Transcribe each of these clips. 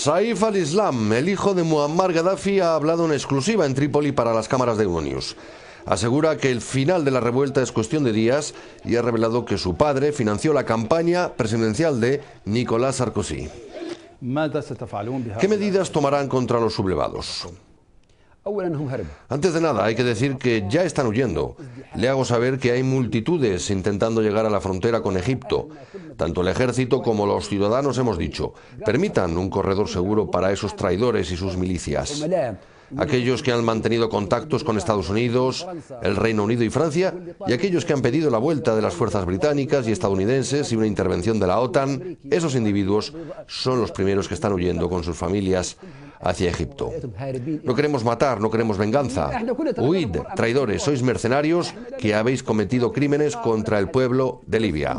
Saif al-Islam, el hijo de Muammar Gaddafi, ha hablado en exclusiva en Trípoli para las cámaras de Euronews. Asegura que el final de la revuelta es cuestión de días y ha revelado que su padre financió la campaña presidencial de Nicolás Sarkozy. ¿Qué medidas tomarán contra los sublevados? Antes de nada, hay que decir que ya están huyendo. Le hago saber que hay multitudes intentando llegar a la frontera con Egipto. Tanto el ejército como los ciudadanos hemos dicho, permitan un corredor seguro para esos traidores y sus milicias. Aquellos que han mantenido contactos con Estados Unidos, el Reino Unido y Francia, y aquellos que han pedido la vuelta de las fuerzas británicas y estadounidenses y una intervención de la OTAN, esos individuos son los primeros que están huyendo con sus familias hacia Egipto. No queremos matar, no queremos venganza. Huid, traidores, sois mercenarios que habéis cometido crímenes contra el pueblo de Libia.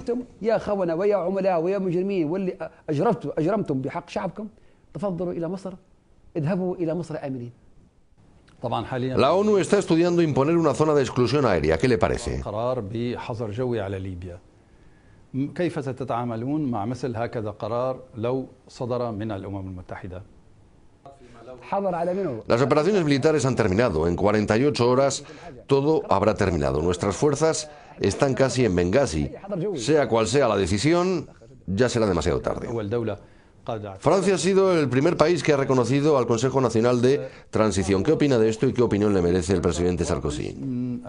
La ONU está estudiando imponer una zona de exclusión aérea. ¿Qué le parece? كيف ستتعاملون مع مثل هكذا قرار لو صدر من الامم المتحده؟ las operaciones militares han terminado. En 48 horas todo habrá terminado. Nuestras fuerzas están casi en Benghazi. Sea cual sea la decisión, ya será demasiado tarde. Francia ha sido el primer país que ha reconocido al Consejo Nacional de Transición. ¿Qué opina de esto y qué opinión le merece el presidente Sarkozy? Mm,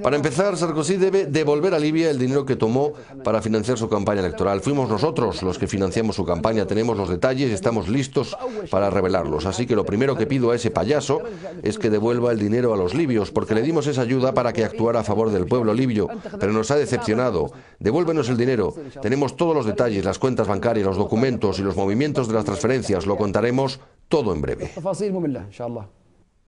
para empezar, Sarkozy debe devolver a Libia el dinero que tomó para financiar su campaña electoral. Fuimos nosotros los que financiamos su campaña, tenemos los detalles y estamos listos para revelarlos. Así que lo primero que pido a ese payaso es que devuelva el dinero a los libios, porque le dimos esa ayuda para que actuara a favor del pueblo libio, pero nos ha decepcionado. Devuélvenos el dinero. Tenemos todos los detalles, las cuentas bancarias, los documentos y los movimientos de las transferencias. Lo contaremos todo en breve.